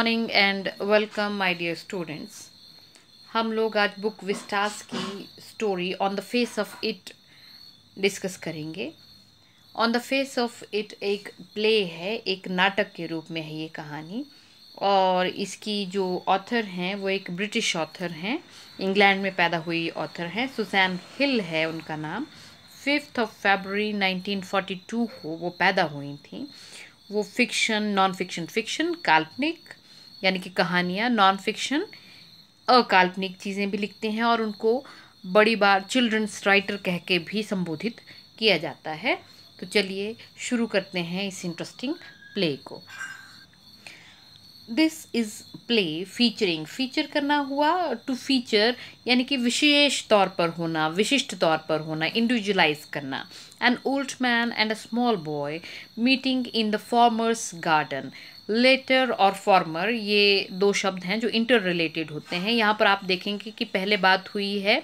morning and welcome my dear students हम लोग आज बुक विस्टास की story on the face of it discuss करेंगे on the face of it एक play है एक नाटक के रूप में है ये कहानी और इसकी जो ऑथर हैं वो एक ब्रिटिश ऑथर हैं इंग्लैंड में पैदा हुई ऑथर हैं सुसैन हिल है उनका नाम फिफ्थ ऑफ फेबररी 1942 को वो पैदा हुई थी वो फिक्शन नॉन फिक्शन फिक्शन काल्पनिक यानी कि कहानियाँ नॉन फिक्शन अकाल्पनिक चीज़ें भी लिखते हैं और उनको बड़ी बार चिल्ड्रंस राइटर कह के भी संबोधित किया जाता है तो चलिए शुरू करते हैं इस इंटरेस्टिंग प्ले को this is play featuring feature करना हुआ टू फीचर यानी कि विशेष तौर पर होना विशिष्ट तौर पर होना इंडिविजुअलाइज करना an old man and a small boy meeting in the former's garden latter और फॉर्मर ये दो शब्द हैं जो इंटर रिलेटेड होते हैं यहाँ पर आप देखेंगे कि पहले बात हुई है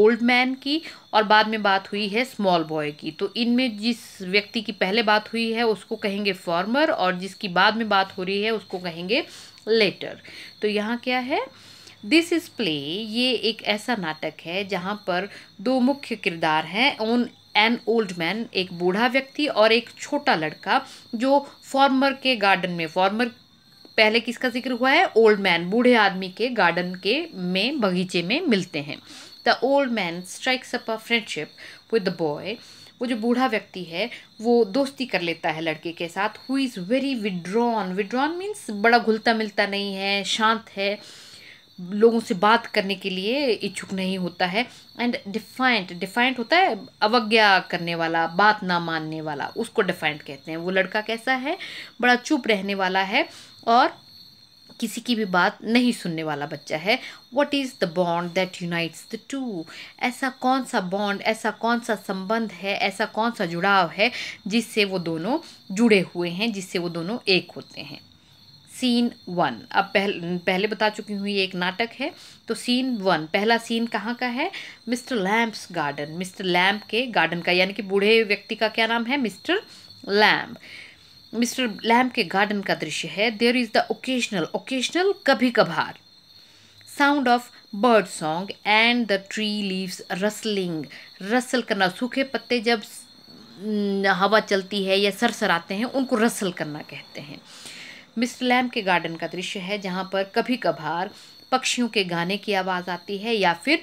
ओल्ड मैन की और बाद में बात हुई है स्मॉल बॉय की तो इनमें जिस व्यक्ति की पहले बात हुई है उसको कहेंगे फॉर्मर और जिसकी बाद में बात हो रही है उसको कहेंगे लेटर तो यहाँ क्या है दिस इज़ प्ले ये एक ऐसा नाटक है जहाँ पर दो मुख्य किरदार हैं उन एन ओल्ड मैन एक बूढ़ा व्यक्ति और एक छोटा लड़का जो फॉर्मर के गार्डन में फॉर्मर पहले किसका जिक्र हुआ है ओल्ड मैन बूढ़े आदमी के गार्डन के में बगीचे में मिलते हैं the old man strikes up a friendship with the boy वो जो बूढ़ा व्यक्ति है वो दोस्ती कर लेता है लड़के के साथ who is very withdrawn withdrawn means बड़ा घुलता मिलता नहीं है शांत है लोगों से बात करने के लिए इच्छुक नहीं होता है एंड डिफाइंट डिफाइंट होता है अवज्ञा करने वाला बात ना मानने वाला उसको डिफाइंट कहते हैं वो लड़का कैसा है बड़ा चुप रहने वाला है और किसी की भी बात नहीं सुनने वाला बच्चा है what is the bond that unites the two ऐसा कौन सा बॉन्ड ऐसा कौन सा संबंध है ऐसा कौन सा जुड़ाव है जिससे वो दोनों जुड़े हुए हैं जिससे वो दोनों एक होते हैं सीन वन अब पहल, पहले बता चुकी हूँ ये एक नाटक है तो सीन वन पहला सीन कहाँ का है Mr Lamb's garden Mr Lamb के गार्डन का यानी कि बूढ़े व्यक्ति का क्या नाम है मिस्टर लैम्प मिस्टर लैम्प के गार्डन का दृश्य है there is the occasional occasional कभी कभार sound of bird song and the tree leaves rustling rustle करना सूखे पत्ते जब हवा चलती है या सरसराते हैं उनको रसल करना कहते हैं मिस्टर लैम के गार्डन का दृश्य है जहाँ पर कभी कभार पक्षियों के गाने की आवाज़ आती है या फिर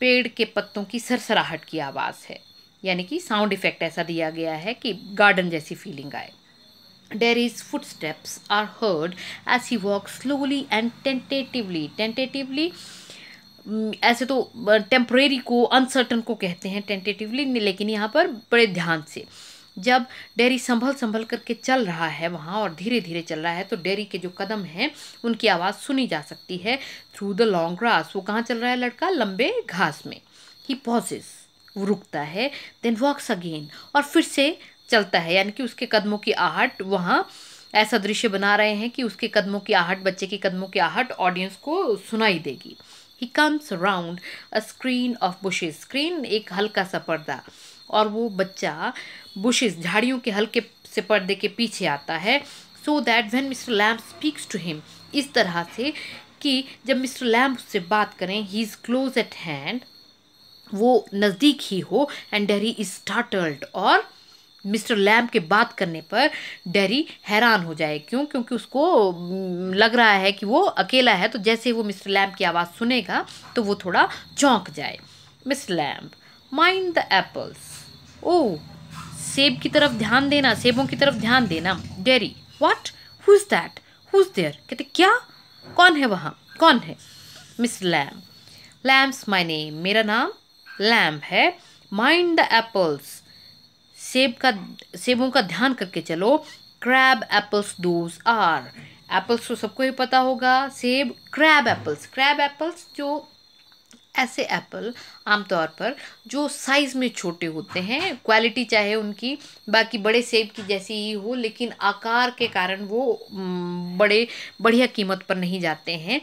पेड़ के पत्तों की सरसराहट की आवाज़ है यानी कि साउंड इफ़ेक्ट ऐसा दिया गया है कि गार्डन जैसी फीलिंग आए their footsteps are heard as he walk slowly and tentatively tentatively ऐसे तो टेम्परेरी को अनसर्टन को कहते हैं टेंटेटिवली लेकिन यहाँ पर बड़े ध्यान से जब डेरी संभल संभल करके चल रहा है वहाँ और धीरे धीरे चल रहा है तो डेरी के जो कदम हैं उनकी आवाज़ सुनी जा सकती है थ्रू द लॉन्ग ग्रास वो कहाँ चल रहा है लड़का लंबे घास में ही पॉजिस वो रुकता है देन वॉक्स अगेन और फिर से चलता है यानी कि उसके कदमों की आहट वहाँ ऐसा दृश्य बना रहे हैं कि उसके कदमों की आहट बच्चे के कदमों की आहट ऑडियंस को सुनाई देगी he comes round a screen of bushes screen एक हल्का सा पर्दा और वो बच्चा बुशेज झाड़ियों के हल्के से पर्दे के पीछे आता है so that when Mr Lamb speaks to him इस तरह से कि जब मिस्टर लैम्प उससे बात करें he is close at hand वो नज़दीक ही हो एंड डेरी इज स्टार्टल्ड और मिस्टर लैम्प के बात करने पर डेरी हैरान हो जाए क्यों क्योंकि उसको लग रहा है कि वो अकेला है तो जैसे वो मिस्टर लैम्प की आवाज़ सुनेगा तो वो थोड़ा चौंक जाए Mr Lamb mind the apples oh सेब की तरफ ध्यान देना सेबों की तरफ ध्यान देना Derry what who is that who is there कहते क्या कौन है वहाँ कौन है miss Lamb Lamb's my name मेरा नाम लैम्प है माइंड द एप्पल्स सेब का सेबों का ध्यान करके चलो crab apples those are apples तो सबको ही पता होगा सेब क्रैब एप्पल्स क्रैब एप्पल्स जो ऐसे एप्पल आमतौर पर जो साइज़ में छोटे होते हैं क्वालिटी चाहे उनकी बाकी बड़े सेब की जैसी ही हो लेकिन आकार के कारण वो बड़े बढ़िया कीमत पर नहीं जाते हैं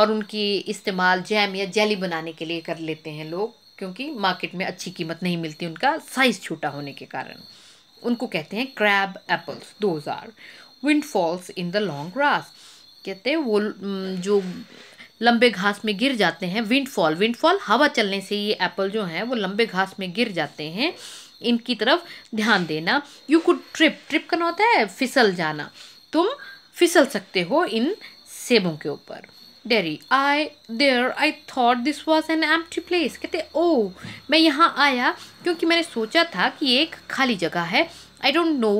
और उनकी इस्तेमाल जैम या जेली बनाने के लिए कर लेते हैं लोग क्योंकि मार्केट में अच्छी कीमत नहीं मिलती उनका साइज़ छोटा होने के कारण उनको कहते हैं क्रैब एप्पल्स दो हज़ार windfalls in the long grass कहते हैं वो जो लंबे घास में गिर जाते हैं विंडफॉल विंडफॉल हवा चलने से ये एप्पल जो है वो लंबे घास में गिर जाते हैं इनकी तरफ ध्यान देना यू कुड ट्रिप ट्रिप करना होता है फिसल जाना तुम फिसल सकते हो इन सेबों के ऊपर Derry I there I thought this was an empty place कहते ओ oh, मैं यहाँ आया क्योंकि मैंने सोचा था कि एक खाली जगह है I don't know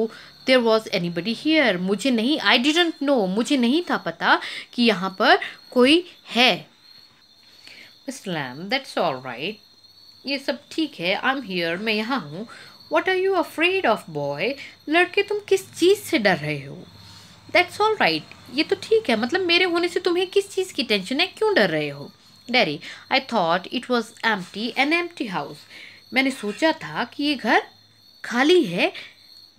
there was anybody here मुझे नहीं आई डिडेंट नो मुझे नहीं था पता कि यहाँ पर कोई है इस्लाम दैट्स ऑल राइट ये सब ठीक है आई एम हेयर मैं यहाँ हूँ what are you afraid of boy लड़के तुम किस चीज़ से डर रहे हो दैट्स ऑल राइट ये तो ठीक है मतलब मेरे होने से तुम्हें किस चीज़ की टेंशन है क्यों डर रहे हो Derry I thought it was empty an empty house मैंने सोचा था कि ये घर खाली है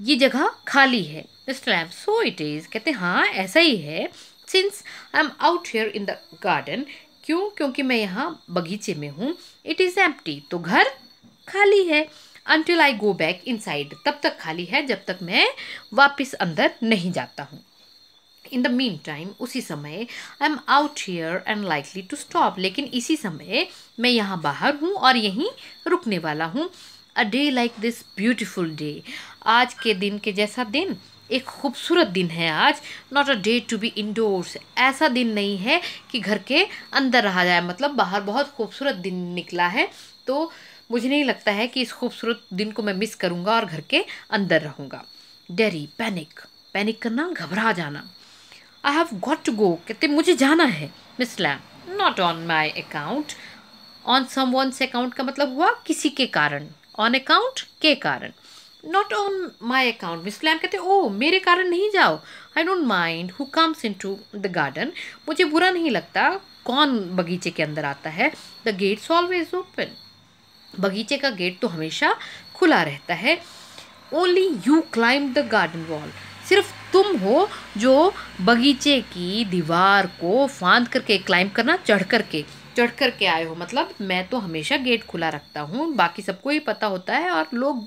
ये जगह खाली है Mr Lamb so it is कहते हाँ ऐसा ही है since I am out here in the garden क्यों क्योंकि मैं यहाँ बगीचे में हूँ इट इज़ एम्प्टी तो घर खाली है until I go back inside तब तक खाली है जब तक मैं वापस अंदर नहीं जाता हूँ इन द मीन टाइम उसी समय I am out here and likely to stop लेकिन इसी समय मैं यहाँ बाहर हूँ और यहीं रुकने वाला हूँ a day like this beautiful day आज के दिन के जैसा दिन एक खूबसूरत दिन है आज not a day to be indoors ऐसा दिन नहीं है कि घर के अंदर रहा जाए मतलब बाहर बहुत खूबसूरत दिन निकला है तो मुझे नहीं लगता है कि इस खूबसूरत दिन को मैं मिस करूँगा और घर के अंदर रहूँगा डेरी पैनिक पैनिक करना घबरा जाना I have got to go कहते मुझे जाना है miss Lamb not on my account on someone's account का मतलब हुआ किसी के कारण ऑन अकाउंट के कारण not on my account Mr फ्लैम कहते ओ मेरे कारण नहीं जाओ I don't mind who comes into the garden मुझे बुरा नहीं लगता कौन बगीचे के अंदर आता है द गेट्स ऑलवेज ओपन बगीचे का गेट तो हमेशा खुला रहता है only you climb the garden wall सिर्फ तुम हो जो बगीचे की दीवार को फांद करके क्लाइंब करना चढ़ करके चढ़ करके आए हो मतलब मैं तो हमेशा गेट खुला रखता हूँ बाकी सबको ही पता होता है और लोग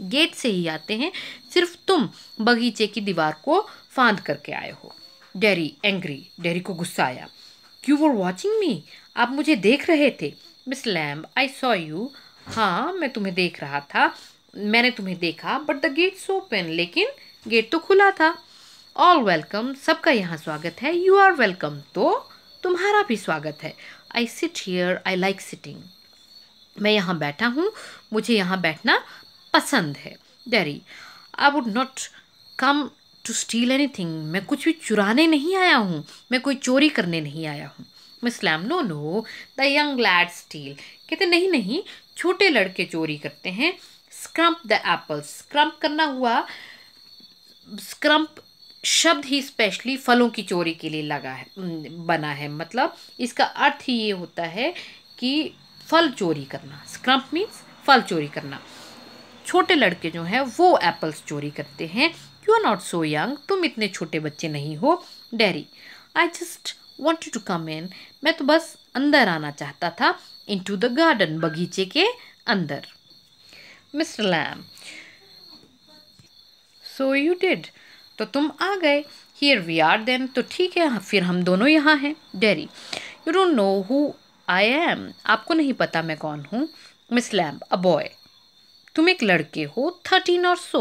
गेट से ही आते हैं सिर्फ तुम बगीचे की दीवार को फांद करके आए हो डेरी एंग्री डेरी को गुस्सा आया यू वर वॉचिंग मी आप मुझे देख रहे थे Mr Lamb I saw you हाँ मैं तुम्हें देख रहा था मैंने तुम्हें देखा बट द गेट्स ओपन लेकिन गेट तो खुला था ऑल वेलकम सबका यहाँ स्वागत है यू आर वेलकम तो तुम्हारा भी स्वागत है I sit here I like sitting मैं यहाँ बैठा हूँ मुझे यहाँ बैठना पसंद है Derry I would not come to steal anything मैं कुछ भी चुराने नहीं आया हूँ मैं कोई चोरी करने नहीं आया हूँ Mr Lamb no no the young lad steal कहते नहीं नहीं छोटे लड़के चोरी करते हैं स्क्रम्प द एप्पल स्क्रम्प करना हुआ स्क्रम्प शब्द ही स्पेशली फलों की चोरी के लिए लगा है बना है मतलब इसका अर्थ ही ये होता है कि फल चोरी करना स्क्रम्प मीन्स फल चोरी करना छोटे लड़के जो हैं वो एप्पल्स चोरी करते हैं you are not so young तुम इतने छोटे बच्चे नहीं हो Derry I just want to come in मैं तो बस अंदर आना चाहता था इन टू द गार्डन बगीचे के अंदर Mr Lamb so you did तो तुम आ गए हियर वी आर देन तो ठीक है फिर हम दोनों यहाँ हैं Derry you don't know who I am आपको नहीं पता मैं कौन हूँ मिस लैम्ब अ बॉय तुम एक लड़के हो थर्टीन और सो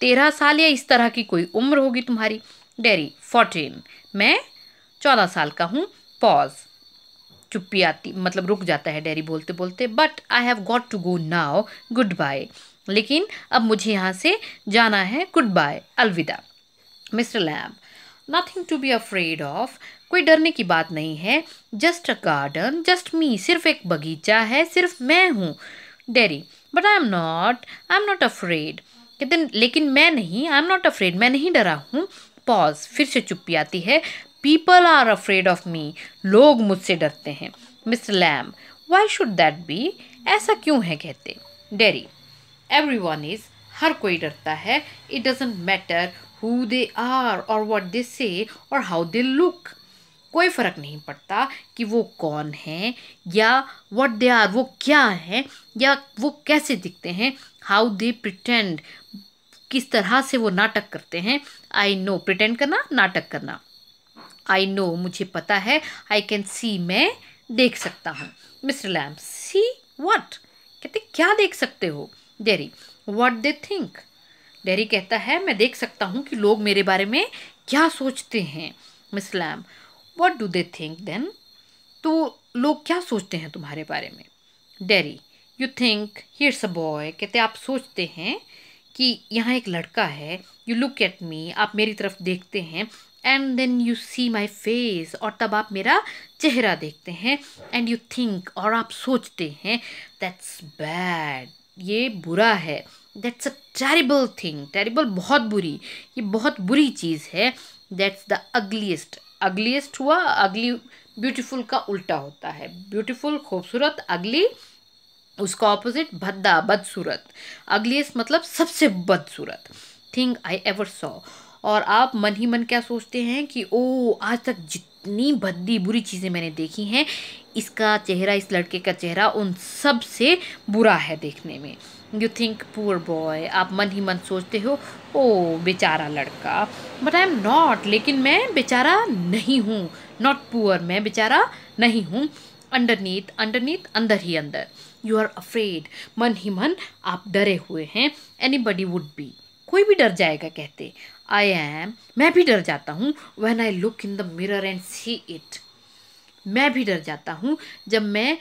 तेरह साल या इस तरह की कोई उम्र होगी तुम्हारी डेरी फोर्टीन मैं चौदह साल का हूँ पॉज चुप्पी आती मतलब रुक जाता है डेरी बोलते बोलते but I have got to go now goodbye लेकिन अब मुझे यहाँ से जाना है गुड बाय अलविदा Mr Lamb nothing to be afraid of कोई डरने की बात नहीं है just a garden just me सिर्फ एक बगीचा है सिर्फ मैं हूँ Derry but I am not I am not afraid कहते लेकिन मैं नहीं आई एम नॉट अफ्रेड मैं नहीं डरा हूँ पॉज फिर से चुप्पी आती है people are afraid of me लोग मुझसे डरते हैं Mr Lamb why should that be ऐसा क्यों है कहते डेरी एवरी वन इज़ हर कोई डरता है it doesn't matter who they are और वट दे से और हाउ दे लुक कोई फ़र्क नहीं पड़ता कि वो कौन है या वट दे आर वो क्या है या वो कैसे दिखते हैं हाउ दे प्रिटेंड किस तरह से वो नाटक करते हैं आई नो प्रिटेंड करना नाटक करना आई नो मुझे पता है आई कैन सी मैं देख सकता हूँ मिस्टर लैम सी वट कहते क्या देख सकते हो Derry what they think Derry कहता है मैं देख सकता हूँ कि लोग मेरे बारे में क्या सोचते हैं miss Lamb what do they think then तो लोग क्या सोचते हैं तुम्हारे बारे में Derry you think here's a boy कहते आप सोचते हैं कि यहाँ एक लड़का है यू लुक एट मी आप मेरी तरफ देखते हैं and then you see my face और तब आप मेरा चेहरा देखते हैं एंड यू थिंक और आप सोचते हैं दैट्स बैड ये बुरा है that's a terrible thing terrible बहुत बुरी ये बहुत बुरी चीज़ है दैट्स द अगलीस्ट अगलीस्ट हुआ अगली ब्यूटीफुल का उल्टा होता है ब्यूटीफुल खूबसूरत अगली उसका ऑपोजिट भद्दा बदसूरत अगलीस्ट मतलब सबसे बदसूरत थिंग आई एवर सॉ और आप मन ही मन क्या सोचते हैं कि ओ आज तक जितनी भद्दी बुरी चीज़ें मैंने देखी हैं इसका चेहरा इस लड़के का चेहरा उन सब से बुरा है देखने में यू थिंक पुअर बॉय आप मन ही मन सोचते हो ओ बेचारा लड़का बट आई एम नॉट लेकिन मैं बेचारा नहीं हूँ नॉट पुअर मैं बेचारा नहीं हूँ अंडरनीथ अंडरनीथ अंदर ही अंदर यू आर अफ्रेड मन ही मन आप डरे हुए हैं एनी बडी वुड बी कोई भी डर जाएगा कहते आई एम मैं भी डर जाता हूँ when I look in the mirror and see it मैं भी डर जाता हूँ जब मैं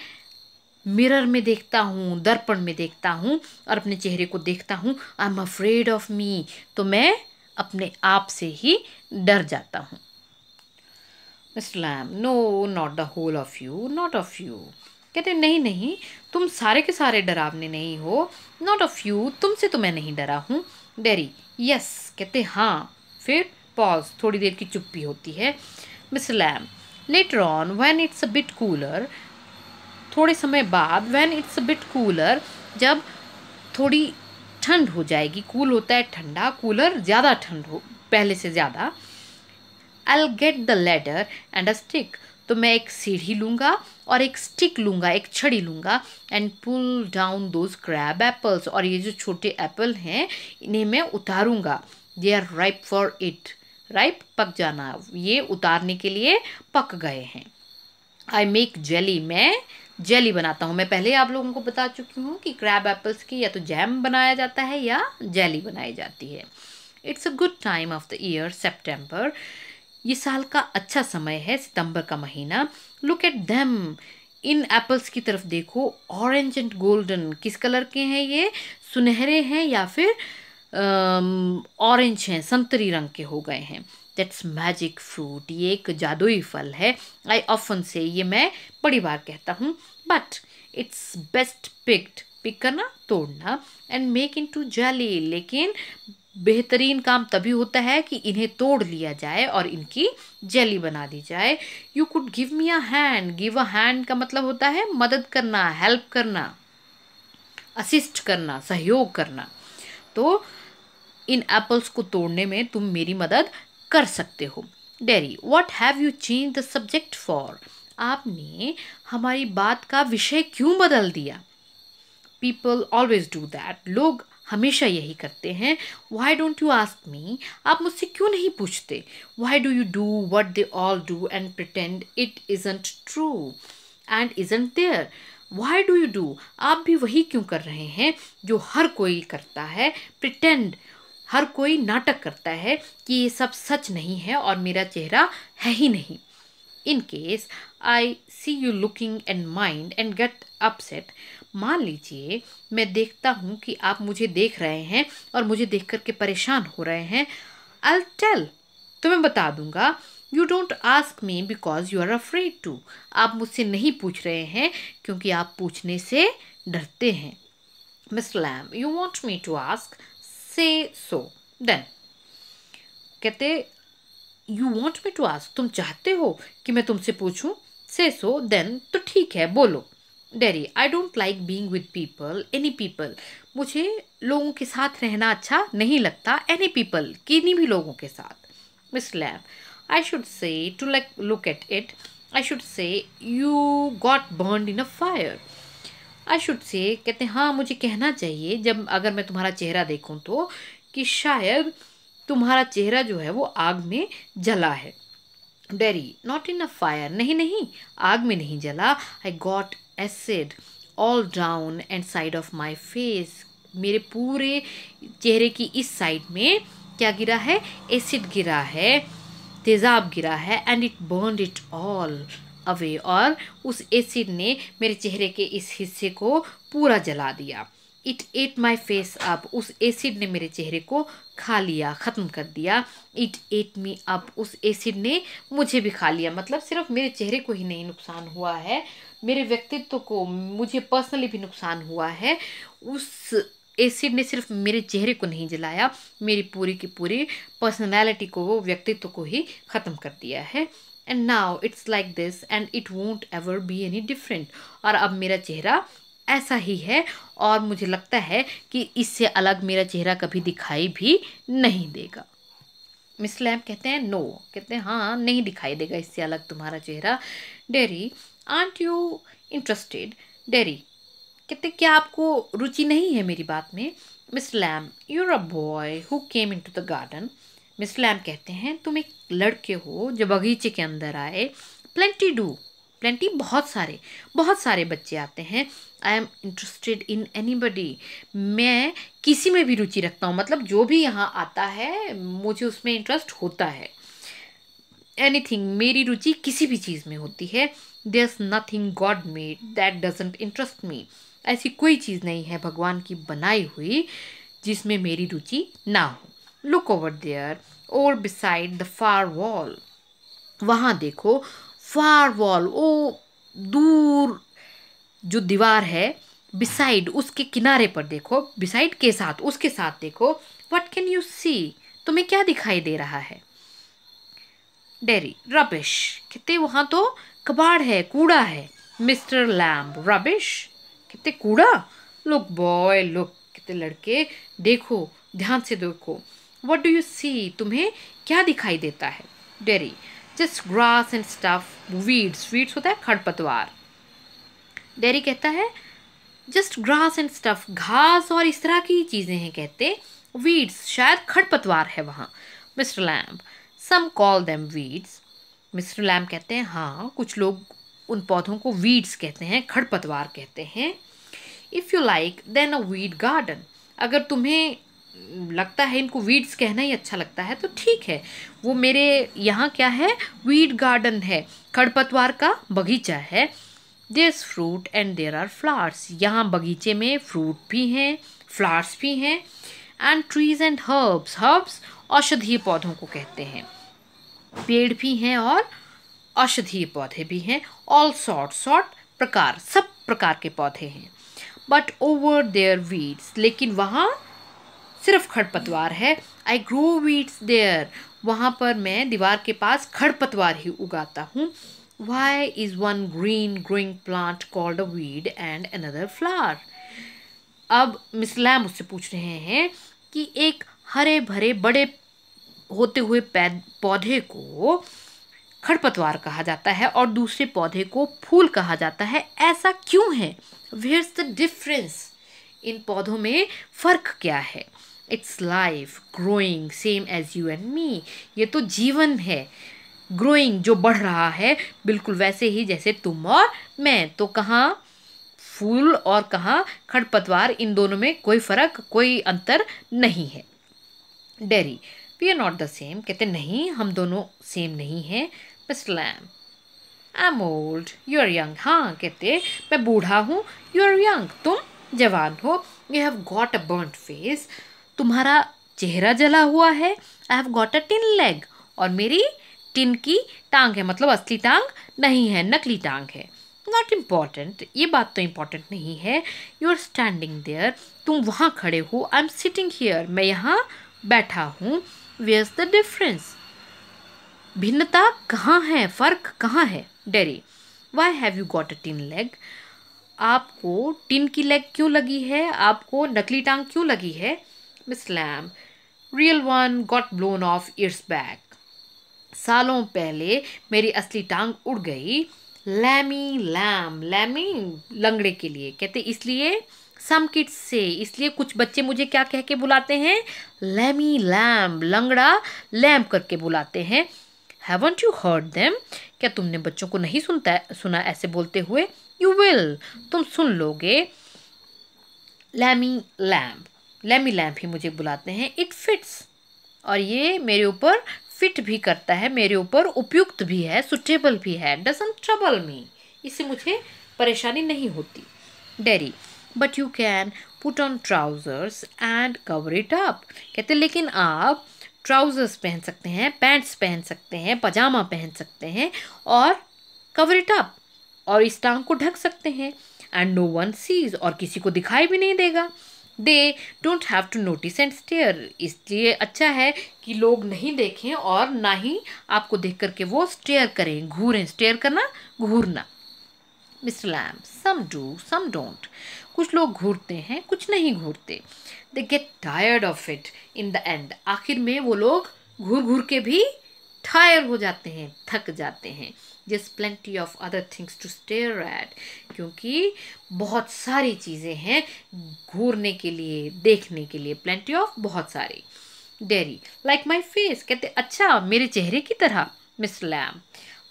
मिरर में देखता हूँ दर्पण में देखता हूँ और अपने चेहरे को देखता हूँ I am afraid of me तो मैं अपने आप से ही डर जाता हूँ Mr Lamb no not the whole of you not of you कहते नहीं नहीं तुम सारे के सारे डरावने नहीं हो नॉट ऑफ यू तुमसे तो मैं नहीं डरा हूँ डेरी यस कहते हाँ फिर पॉज थोड़ी देर की चुप्पी होती है Mr Lamb later on when it's a bit cooler थोड़े समय बाद वैन इट्स बिट कूलर जब थोड़ी ठंड हो जाएगी कूल होता है ठंडा कूलर ज़्यादा ठंड हो पहले से ज़्यादा I get the ladder and a stick तो मैं एक सीढ़ी लूँगा और एक स्टिक लूँगा एक छड़ी लूँगा and pull down those crab apples और ये जो छोटे एप्पल हैं इन्हें मैं उतारूँगा they are ripe for it ripe पक जाना ये उतारने के लिए पक गए हैं आई मेक जेली मैं जेली बनाता हूँ मैं पहले आप लोगों को बता चुकी हूँ कि क्रैब एप्पल्स की या तो जैम बनाया जाता है या जेली बनाई जाती है it's a good time of the year September ये साल का अच्छा समय है सितंबर का महीना लुक एट दैम इन एप्पल्स की तरफ देखो ऑरेंज एंड गोल्डन किस कलर के हैं ये सुनहरे हैं या फिर ऑरेंज हैं संतरी रंग के हो गए हैं दैट्स मैजिक फ्रूट ये एक जादुई फल है आई ऑफन से ये मैं बड़ी बार कहता हूँ but it's best picked pick करना तोड़ना and make into jelly लेकिन बेहतरीन काम तभी होता है कि इन्हें तोड़ लिया जाए और इनकी जेली बना दी जाए you could give me a hand give a hand का मतलब होता है मदद करना हेल्प करना असिस्ट करना सहयोग करना तो इन एप्पल्स को तोड़ने में तुम मेरी मदद कर सकते हो Derry what have you change the subject for आपने हमारी बात का विषय क्यों बदल दिया पीपल ऑलवेज डू दैट लोग हमेशा यही करते हैं why don't you ask me आप मुझसे क्यों नहीं पूछते why do you do what they all do and pretend it ain't true and ain't there why do you do आप भी वही क्यों कर रहे हैं जो हर कोई करता है प्रटेंड हर कोई नाटक करता है कि ये सब सच नहीं है और मेरा चेहरा है ही नहीं in case I see you looking and mind and get upset मान लीजिए मैं देखता हूँ कि आप मुझे देख रहे हैं और मुझे देख करके परेशान हो रहे हैं आई टेल तो मैं बता दूँगा you don't ask me because you are afraid to आप मुझसे नहीं पूछ रहे हैं क्योंकि आप पूछने से डरते हैं miss Lamb you want me to ask say so then कहते you want me to ask तुम चाहते हो कि मैं तुमसे पूछूँ से सो देन तो ठीक है बोलो Derry I don't like being with people any people मुझे लोगों के साथ रहना अच्छा नहीं लगता एनी पीपल किन्हीं भी लोगों के साथ Mister Lamb I should say to like look at it I should say you got burn in a fire I should say कहते हैं हाँ मुझे कहना चाहिए जब अगर मैं तुम्हारा चेहरा देखूँ तो कि शायद तुम्हारा चेहरा जो है वो आग में जला है Derry not in a fire नहीं नहीं आग में नहीं जला I got acid all down and side of my face मेरे पूरे चेहरे की इस साइड में क्या गिरा है एसिड गिरा है तेज़ाब गिरा है and it burn it all away और उस एसिड ने मेरे चेहरे के इस हिस्से को पूरा जला दिया it ate my face up उस एसिड ने मेरे चेहरे को खा लिया ख़त्म कर दिया इट एट मी अप उस एसिड ने मुझे भी खा लिया मतलब सिर्फ मेरे चेहरे को ही नहीं नुकसान हुआ है मेरे व्यक्तित्व को मुझे पर्सनली भी नुकसान हुआ है उस एसिड ने सिर्फ मेरे चेहरे को नहीं जलाया मेरी पूरी की पूरी पर्सनैलिटी को वो व्यक्तित्व को ही ख़त्म कर दिया है and now it's like this and it won't ever be any different और अब मेरा चेहरा ऐसा ही है और मुझे लगता है कि इससे अलग मेरा चेहरा कभी दिखाई भी नहीं देगा मिस लैम कहते हैं नो कहते हैं हाँ नहीं दिखाई देगा इससे अलग तुम्हारा चेहरा Derry aren't you interested Derry कहते क्या आपको रुचि नहीं है मेरी बात में Mister Lamb you're a boy who came into the garden Mister Lamb कहते हैं तुम एक लड़के हो जो बगीचे के अंदर आए प्लेंटी डू प्लेंटी बहुत सारे बहुत सारे बच्चे आते हैं I am interested in anybody मैं किसी में भी रुचि रखता हूँ मतलब जो भी यहाँ आता है मुझे उसमें इंटरेस्ट होता है एनीथिंग मेरी रुचि किसी भी चीज़ में होती है there is nothing God made that doesn't interest me ऐसी कोई चीज़ नहीं है भगवान की बनाई हुई जिसमें मेरी रुचि ना हो लुक ओवर देयर और बिसाइड द फार वॉल वहाँ देखो फार वॉल वो दूर जो दीवार है बिसाइड उसके किनारे पर देखो बिसाइड के साथ उसके साथ देखो वट कैन यू सी तुम्हें क्या दिखाई दे रहा है डेरी रबिश कहते वहाँ तो कबाड़ है कूड़ा है मिस्टर लैम्ब रबिश कहते कूड़ा लुक बॉय लुक कहते लड़के देखो ध्यान से देखो वट डू यू सी तुम्हें क्या दिखाई देता है Derry just grass and stuff weeds weeds होता है खड़पतवार डेरी कहता है जस्ट ग्रास एंड स्टफ घास और इस तरह की चीज़ें हैं कहते वीड्स शायद खड़पतवार है वहाँ Mister Lamb some call them weeds Mister Lamb कहते हैं हाँ कुछ लोग उन पौधों को वीड्स कहते हैं खड़पतवार कहते हैं if you like then a weed garden अगर तुम्हें लगता है इनको वीड्स कहना ही अच्छा लगता है तो ठीक है वो मेरे यहाँ क्या है वीड गार्डन है खड़पतवार का बगीचा है this fruit and there are flowers यहाँ बगीचे में फ्रूट भी हैं फ्लावर्स भी हैं and trees and herbs herbs औषधीय पौधों को कहते हैं पेड़ भी हैं और औषधीय पौधे भी हैं ऑल सॉर्ट सॉर्ट प्रकार सब प्रकार के पौधे हैं बट ओवर देयर वीड्स लेकिन वहाँ सिर्फ खड़पतवार है आई ग्रो वीट्स देयर वहाँ पर मैं दीवार के पास खड़पतवार ही उगाता हूँ why is one green growing plant called a weed and another flower अब मिस लैम मुझसे पूछ रहे हैं कि एक हरे भरे बड़े होते हुए पौधे को खड़पतवार कहा जाता है और दूसरे पौधे को फूल कहा जाता है ऐसा क्यों है वेयर द डिफरेंस इन पौधों में फ़र्क क्या है it's life growing same as you and me ये तो जीवन है ग्रोइंग जो बढ़ रहा है बिल्कुल वैसे ही जैसे तुम और मैं तो कहाँ फूल और कहाँ खड़पतवार इन दोनों में कोई फ़र्क कोई अंतर नहीं है Derry we are not the same कहते नहीं हम दोनों सेम नहीं हैं बस Lamb I am old you are young हाँ कहते मैं बूढ़ा हूँ यू आर यंग तुम जवान हो you have got a burn face तुम्हारा चेहरा जला हुआ है I have got a tin leg और मेरी टिन की टांग है मतलब असली टांग नहीं है नकली टांग है नॉट इम्पॉर्टेंट ये बात तो इम्पॉर्टेंट नहीं है यू आर स्टैंडिंग देयर तुम वहाँ खड़े हो आई एम सिटिंग हेयर मैं यहाँ बैठा हूँ वेयर द डिफरेंस भिन्नता कहाँ है फ़र्क कहाँ है Derry why have you got a tin leg आपको टिन की लेग क्यों लगी है आपको नकली टांग क्यों लगी है miss Lamb real one got blown off years back सालों पहले मेरी असली टांग उड़ गई लैमी लैम लैमी लंगड़े के लिए कहते इसलिए सम किड्स से इसलिए कुछ बच्चे मुझे क्या कह के बुलाते हैं लैमी लैम लंगड़ा लैम करके बुलाते हैं हैवंट यू हर्ड देम क्या तुमने बच्चों को नहीं सुनता सुना ऐसे बोलते हुए यू विल तुम सुन लोगे लैमी लैम लेमी लैम्प ही मुझे बुलाते हैं इट फिट्स और ये मेरे ऊपर फिट भी करता है मेरे ऊपर उपयुक्त भी है सुटेबल भी है डजन ट्रबल मी इससे मुझे परेशानी नहीं होती Derry but you can put on trousers and cover it up कहते लेकिन आप ट्राउजर्स पहन सकते हैं पैंट्स पहन सकते हैं पजामा पहन सकते हैं और कवर इट अप और इस टांग को ढक सकते हैं एंड नो वन सीज और किसी को दिखाई भी नहीं देगा they don't have to notice and stare इसलिए अच्छा है कि लोग नहीं देखें और ना ही आपको देख करके वो स्टेयर करें घूरें स्टेयर करना घूरना Mister Lamb some do some don't कुछ लोग घूरते हैं कुछ नहीं घूरते they get tired of it in the end आखिर में वो लोग घूर घूर के भी टायर हो जाते हैं थक जाते हैं just plenty of other things to stare at क्योंकि बहुत सारी चीज़ें हैं घूरने के लिए देखने के लिए प्लेंटी ऑफ बहुत सारी डेरी लाइक माई फेस कहते अच्छा मेरे चेहरे की तरह Mister Lamb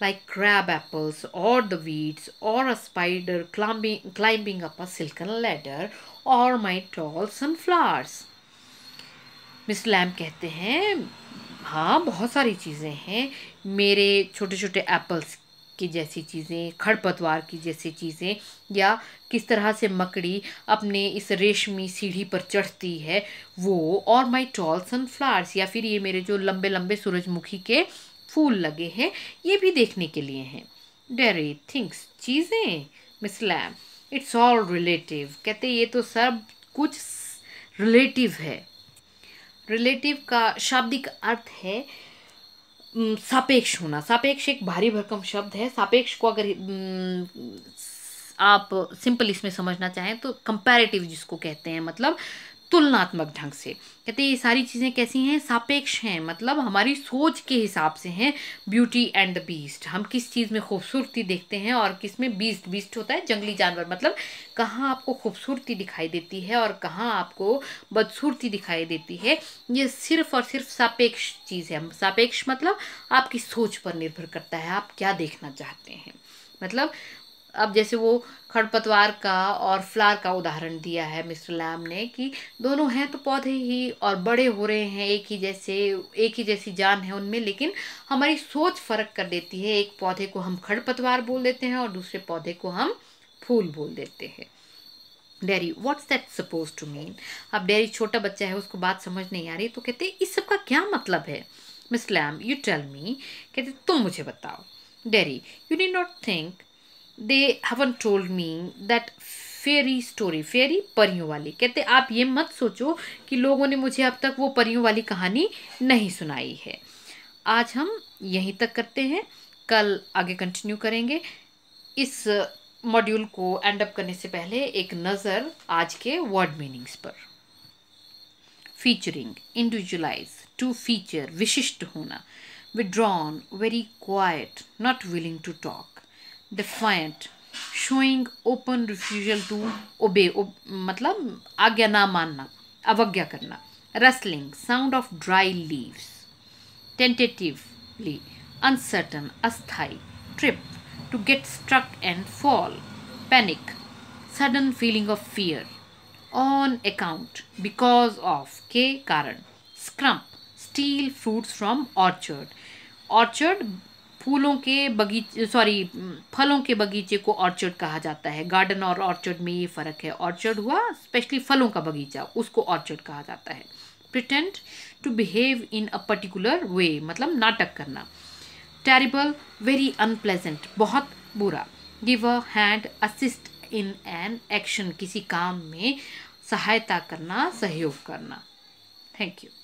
like crab apples और द वीड्स और a spider climbing climbing up a silken ladder और my tall sunflowers Mister Lamb कहते हैं हाँ बहुत सारी चीज़ें हैं मेरे छोटे छोटे एप्पल्स की जैसी चीज़ें खड़पतवार की जैसी चीज़ें या किस तरह से मकड़ी अपने इस रेशमी सीढ़ी पर चढ़ती है वो और माई टॉल सनफ्लावर्स या फिर ये मेरे जो लंबे लंबे सूरजमुखी के फूल लगे हैं ये भी देखने के लिए हैं डेरी थिंग्स चीज़ें Mister Lamb it's all relative कहते ये तो सब कुछ रिलेटिव है रिलेटिव का शाब्दिक अर्थ है सापेक्ष होना सापेक्ष एक भारी भरकम शब्द है सापेक्ष को अगर आप सिंपल इसमें समझना चाहें तो कंपैरेटिव जिसको कहते हैं मतलब तुलनात्मक ढंग से कहते हैं ये सारी चीज़ें कैसी हैं सापेक्ष हैं मतलब हमारी सोच के हिसाब से हैं ब्यूटी एंड द बीस्ट हम किस चीज़ में खूबसूरती देखते हैं और किस में बीस्ट बीस्ट होता है जंगली जानवर मतलब कहाँ आपको खूबसूरती दिखाई देती है और कहाँ आपको बदसूरती दिखाई देती है ये सिर्फ और सिर्फ सापेक्ष चीज़ है सापेक्ष मतलब आपकी सोच पर निर्भर करता है आप क्या देखना चाहते हैं मतलब अब जैसे वो खरपतवार का और फ्लार का उदाहरण दिया है मिस्टर लैम ने कि दोनों हैं तो पौधे ही और बड़े हो रहे हैं एक ही जैसे एक ही जैसी जान है उनमें लेकिन हमारी सोच फ़र्क कर देती है एक पौधे को हम खरपतवार बोल देते हैं और दूसरे पौधे को हम फूल बोल देते हैं Derry what's that suppose to mean अब डेरी छोटा बच्चा है उसको बात समझ नहीं आ रही तो कहते इस सब का क्या मतलब है miss Lamb you tell me कहते तुम मुझे बताओ Derry you needn't think they haven't told me that fairy story fairy परियों वाली कहते आप ये मत सोचो कि लोगों ने मुझे अब तक वो परियों वाली कहानी नहीं सुनाई है आज हम यहीं तक करते हैं कल आगे कंटिन्यू करेंगे इस मॉड्यूल को एंड अप करने से पहले एक नज़र आज के वर्ड मीनिंग्स पर फीचरिंग इंडिविजुअलाइज टू फीचर विशिष्ट होना withdrawn very quite not willing to talk defiant showing open refusal to obey मतलब आज्ञा ना मानना अवज्ञा करना rustling sound of dry leaves tentatively uncertain अस्थाई trip to get struck and fall panic sudden feeling of fear on account because of के कारण scrump steal fruits from orchard orchard फूलों के बगीचे सॉरी फलों के बगीचे को ऑर्चर्ड कहा जाता है गार्डन और ऑर्चर्ड में ये फ़र्क है ऑर्चर्ड हुआ स्पेशली फलों का बगीचा उसको ऑर्चर्ड कहा जाता है pretend to behave in a particular way मतलब नाटक करना टेरिबल वेरी अनप्लेजेंट बहुत बुरा give a hand assist in an action किसी काम में सहायता करना सहयोग करना थैंक यू